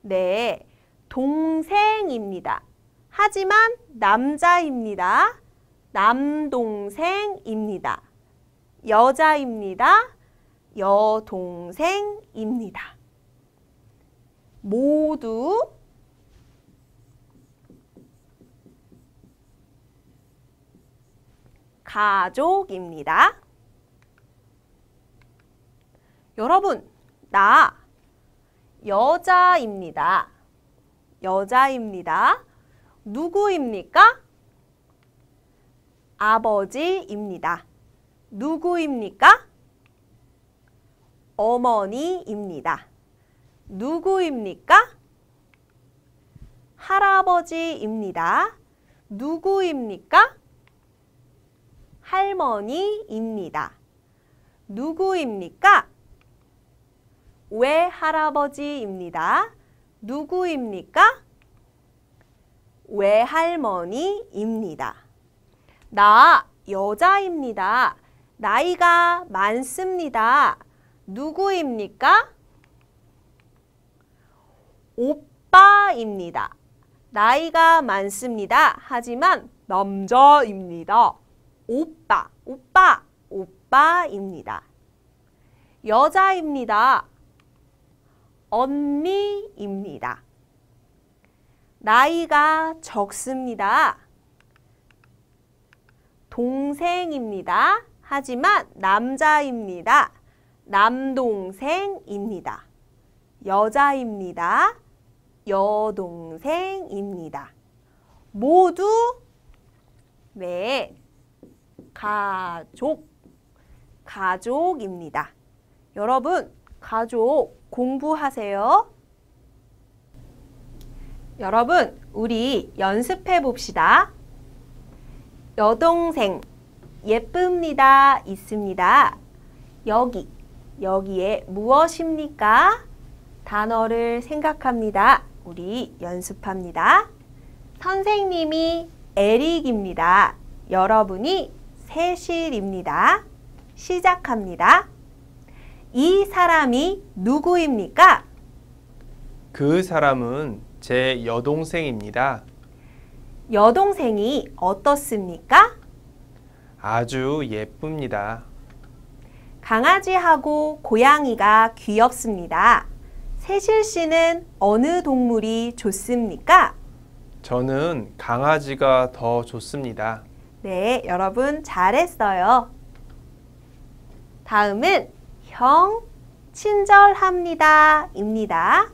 네, 동생입니다. 하지만 남자입니다. 남동생입니다. 여자입니다. 여동생입니다. 모두 가족입니다. 여러분, 나 여자입니다. 여자입니다. 누구입니까? 아버지입니다. 누구입니까? 어머니입니다. 누구입니까? 할아버지입니다. 누구입니까? 할머니입니다. 누구입니까? 외할아버지입니다. 누구입니까? 외할머니입니다. 나 여자입니다. 나이가 많습니다. 누구입니까? 오빠입니다. 나이가 많습니다. 하지만 남자입니다. 오빠, 오빠, 오빠입니다. 여자입니다. 언니입니다. 나이가 적습니다. 동생입니다. 하지만 남자입니다. 남동생입니다. 여자입니다. 여동생입니다. 모두 네, 가족, 가족입니다. 여러분, 가족 공부하세요. 여러분, 우리 연습해 봅시다. 여동생, 예쁩니다. 있습니다. 여기, 여기에 무엇입니까? 단어를 생각합니다. 우리 연습합니다. 선생님이 에릭입니다. 여러분이 세실입니다. 시작합니다. 이 사람이 누구입니까? 그 사람은 제 여동생입니다. 여동생이 어떻습니까? 아주 예쁩니다. 강아지하고 고양이가 귀엽습니다. 세실 씨는 어느 동물이 좋습니까? 저는 강아지가 더 좋습니다. 네, 여러분 잘했어요. 다음은 형 친절합니다. 입니다.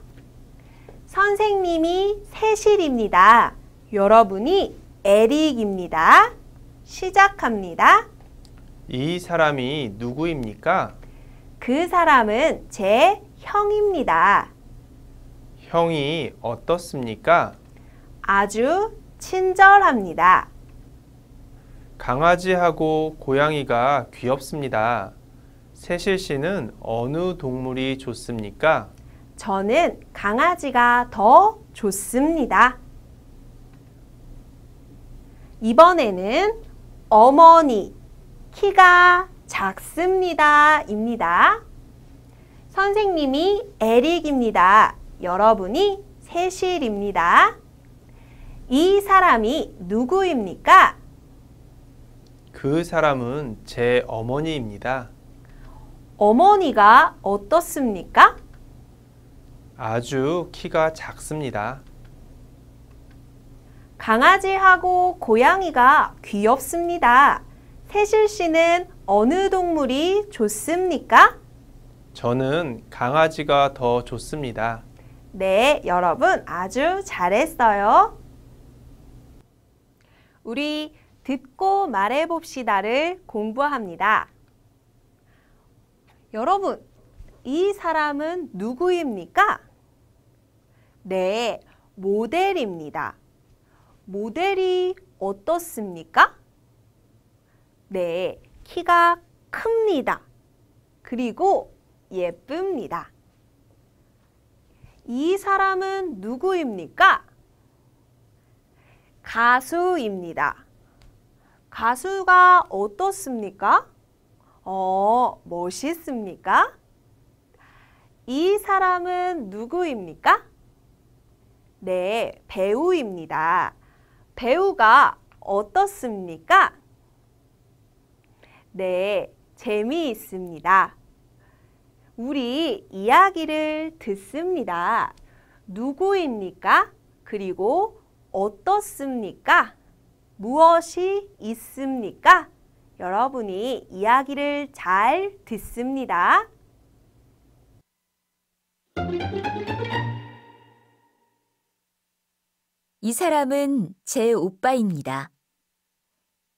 선생님이 세실입니다. 여러분이 에릭입니다. 시작합니다. 이 사람이 누구입니까? 그 사람은 제 형입니다. 형이 어떻습니까? 아주 친절합니다. 강아지하고 고양이가 귀엽습니다. 세실 씨는 어느 동물이 좋습니까? 저는 강아지가 더 좋습니다. 이번에는 어머니, 키가 작습니다. 입니다. 선생님이 에릭입니다. 여러분이 세실입니다. 이 사람이 누구입니까? 그 사람은 제 어머니입니다. 어머니가 어떻습니까? 아주 키가 작습니다. 강아지하고 고양이가 귀엽습니다. 세실 씨는 어느 동물이 좋습니까? 저는 강아지가 더 좋습니다. 네, 여러분 아주 잘했어요. 우리 듣고 말해봅시다를 공부합니다. 여러분, 이 사람은 누구입니까? 네, 모델입니다. 모델이 어떻습니까? 네, 키가 큽니다. 그리고 예쁩니다. 이 사람은 누구입니까? 가수입니다. 가수가 어떻습니까? 어, 멋있습니까? 이 사람은 누구입니까? 네, 배우입니다. 배우가 어떻습니까? 네, 재미있습니다. 우리 이야기를 듣습니다. 누구입니까? 그리고 어떻습니까? 무엇이 있습니까? 여러분이 이야기를 잘 듣습니다. 이 사람은 제 오빠입니다.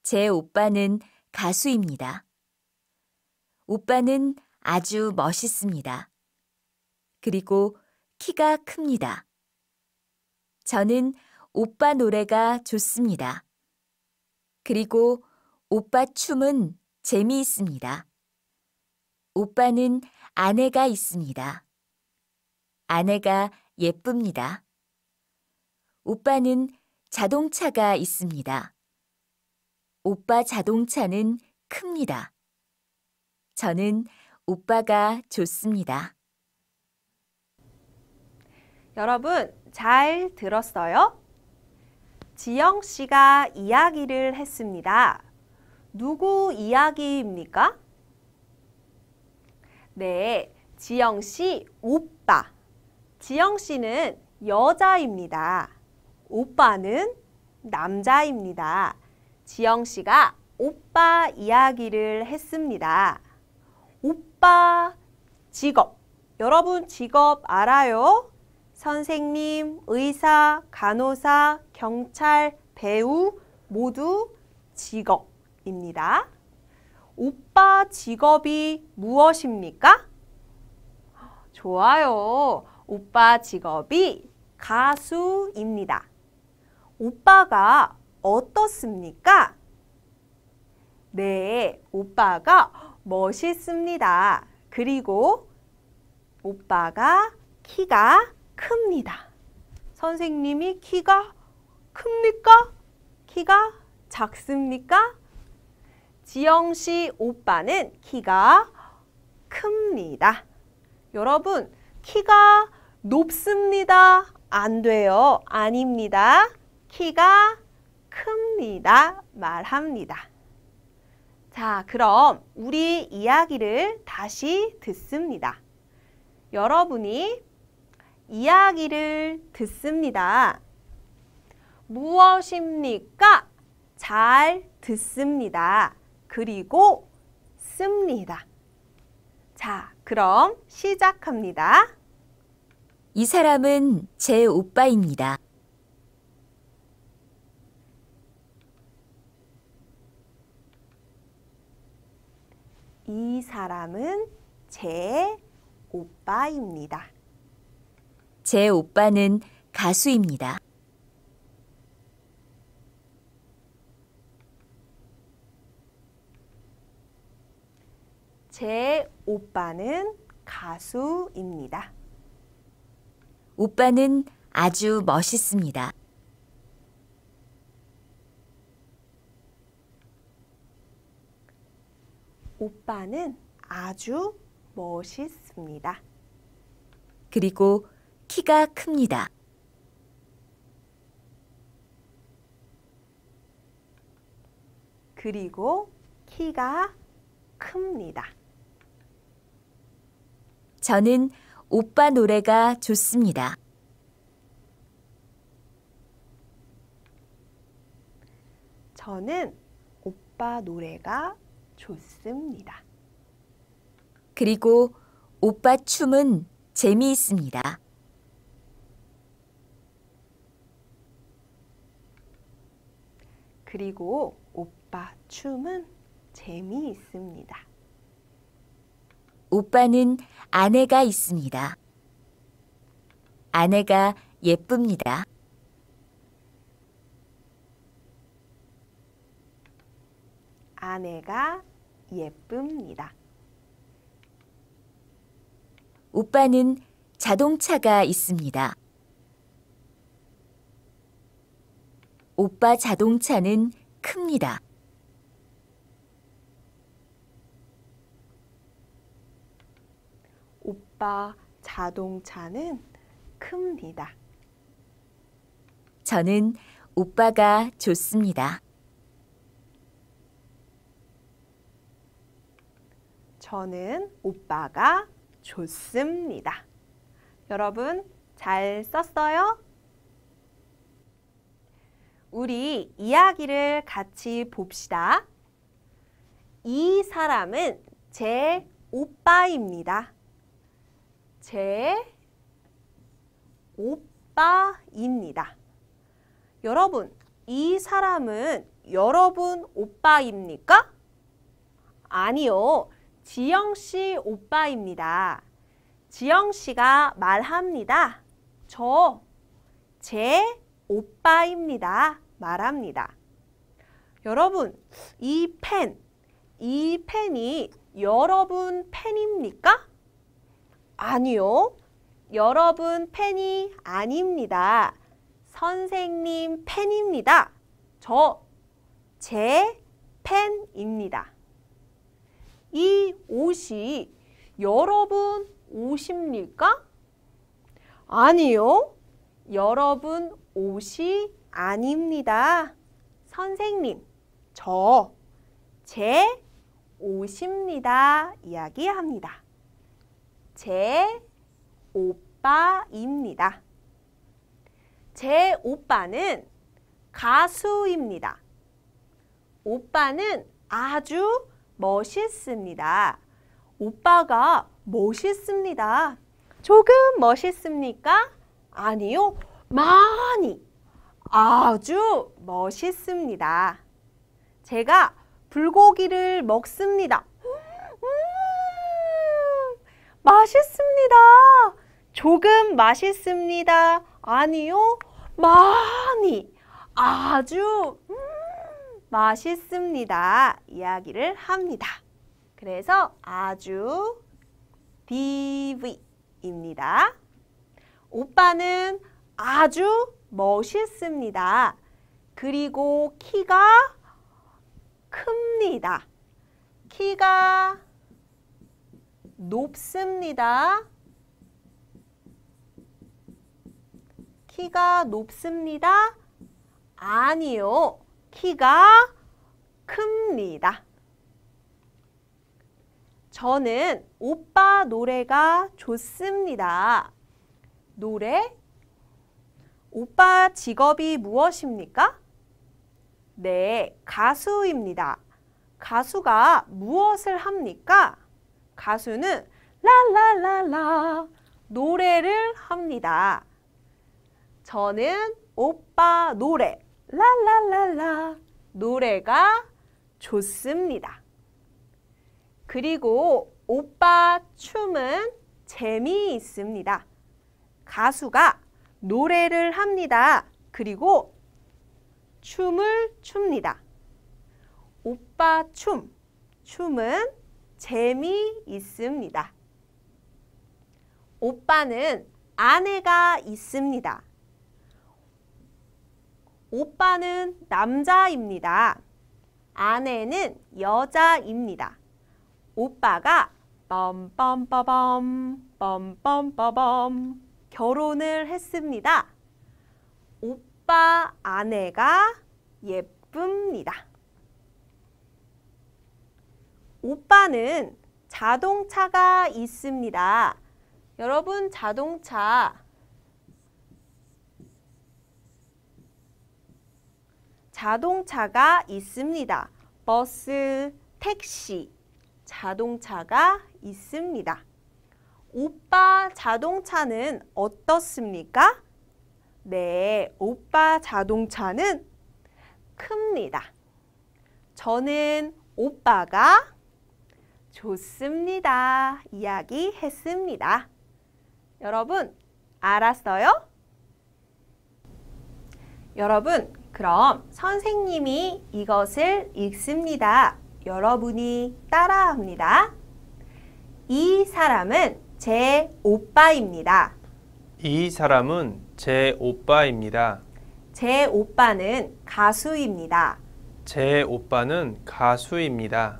제 오빠는 가수입니다. 오빠는 아주 멋있습니다. 그리고 키가 큽니다. 저는 오빠 노래가 좋습니다. 그리고 오빠 춤은 재미있습니다. 오빠는 아내가 있습니다. 아내가 예쁩니다. 오빠는 자동차가 있습니다. 오빠 자동차는 큽니다. 저는 오빠가 좋습니다. 여러분, 잘 들었어요? 지영 씨가 이야기를 했습니다. 누구 이야기입니까? 네, 지영 씨 오빠. 지영 씨는 여자입니다. 오빠는 남자입니다. 지영 씨가 오빠 이야기를 했습니다. 오빠 직업. 여러분 직업 알아요? 선생님, 의사, 간호사, 경찰, 배우 모두 직업. 입니다. 오빠 직업이 무엇입니까? 좋아요. 오빠 직업이 가수입니다. 오빠가 어떻습니까? 네, 오빠가 멋있습니다. 그리고 오빠가 키가 큽니다. 선생님이 키가 큽니까? 키가 작습니까? 지영 씨 오빠는 키가 큽니다. 여러분, 키가 높습니다. 안 돼요. 아닙니다. 키가 큽니다. 말합니다. 자, 그럼 우리 이야기를 다시 듣습니다. 여러분이 이야기를 듣습니다. 무엇입니까? 잘 듣습니다. 그리고 씁니다. 자, 그럼 시작합니다. 이 사람은 제 오빠입니다. 이 사람은 제 오빠입니다. 제 오빠는 가수입니다. 제 오빠는 가수입니다. 오빠는 아주 멋있습니다. 오빠는 아주 멋있습니다. 그리고 키가 큽니다. 그리고 키가 큽니다. 저는 오빠 노래가 좋습니다. 저는 오빠 노래가 좋습니다. 그리고 오빠 춤은 재미있습니다. 그리고 오빠 춤은 재미있습니다. 오빠는 아내가 있습니다. 아내가 예쁩니다. 아내가 예쁩니다. 오빠는 자동차가 있습니다. 오빠 자동차는 큽니다. 아빠 자동차는 큽니다. 저는 오빠가 좋습니다. 저는 오빠가 좋습니다. 여러분 잘 썼어요? 우리 이야기를 같이 봅시다. 이 사람은 제 오빠입니다. 제 오빠입니다. 여러분, 이 사람은 여러분 오빠입니까? 아니요. 지영 씨 오빠입니다. 지영 씨가 말합니다. 저, 제 오빠입니다. 말합니다. 여러분, 이 펜, 이 펜이 여러분 펜입니까? 아니요. 여러분 팬이 아닙니다. 선생님 팬입니다. 저, 제 팬입니다. 이 옷이 여러분 옷입니까? 아니요. 여러분 옷이 아닙니다. 선생님, 저, 제 옷입니다. 이야기합니다. 제 오빠입니다. 제 오빠는 가수입니다. 오빠는 아주 멋있습니다. 오빠가 멋있습니다. 조금 멋있습니까? 아니요, 많이, 아주 멋있습니다. 제가 불고기를 먹습니다. 맛있습니다. 조금 맛있습니다. 아니요. 많이. 아주 음, 맛있습니다. 이야기를 합니다. 그래서 아주 d v 입니다 오빠는 아주 멋있습니다. 그리고 키가 큽니다. 키가 높습니다. 키가 높습니다. 아니요. 키가 큽니다. 저는 오빠 노래가 좋습니다. 노래 오빠 직업이 무엇입니까? 네, 가수입니다. 가수가 무엇을 합니까? 가수는 라라라라 노래를 합니다. 저는 오빠 노래 라라라라 노래가 좋습니다. 그리고 오빠 춤은 재미있습니다. 가수가 노래를 합니다. 그리고 춤을 춥니다. 오빠 춤, 춤은 재미있습니다. 오빠는 아내가 있습니다. 오빠는 남자입니다. 아내는 여자입니다. 오빠가 뻔뻔빠밤 뻔뻔빠밤 결혼을 했습니다. 오빠 아내가 예쁩니다. 오빠는 자동차가 있습니다. 여러분 자동차 자동차가 있습니다. 버스, 택시, 자동차가 있습니다. 오빠 자동차는 어떻습니까? 네, 오빠 자동차는 큽니다. 저는 오빠가 좋습니다. 이야기했습니다. 여러분, 알았어요? 여러분, 그럼 선생님이 이것을 읽습니다. 여러분이 따라합니다. 이 사람은 제 오빠입니다. 이 사람은 제 오빠입니다. 제 오빠는 가수입니다. 제 오빠는 가수입니다.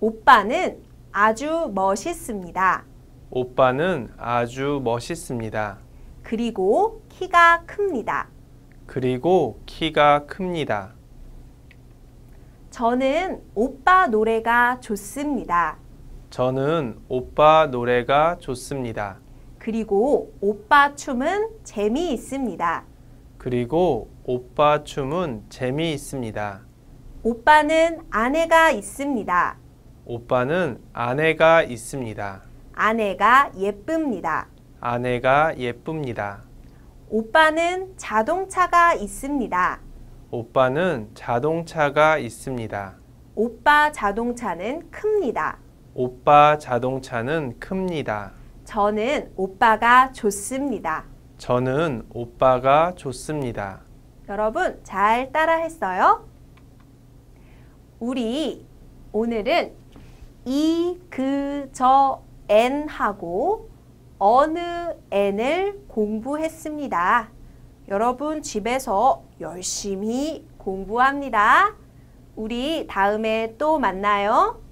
오빠는 아주 멋있습니다. 오빠는 아주 멋있습니다. 그리고 키가 큽니다. 그리고 키가 큽니다. 저는 오빠 노래가 좋습니다. 저는 오빠 노래가 좋습니다. 그리고 오빠 춤은 재미있습니다. 그리고 오빠 춤은 재미있습니다. 오빠는 아내가 있습니다. 오빠는 아내가 있습니다. 아내가 예쁩니다. 아내가 예쁩니다. 오빠는 자동차가 있습니다. 오빠는 자동차가 있습니다. 오빠 자동차는 큽니다. 오빠 자동차는 큽니다. 저는 오빠가 좋습니다. 저는 오빠가 좋습니다. 여러분 잘 따라했어요? 우리 오늘은 이, 그, 저, 엔 하고 어느 엔을 공부했습니다. 여러분 집에서 열심히 공부합니다. 우리 다음에 또 만나요.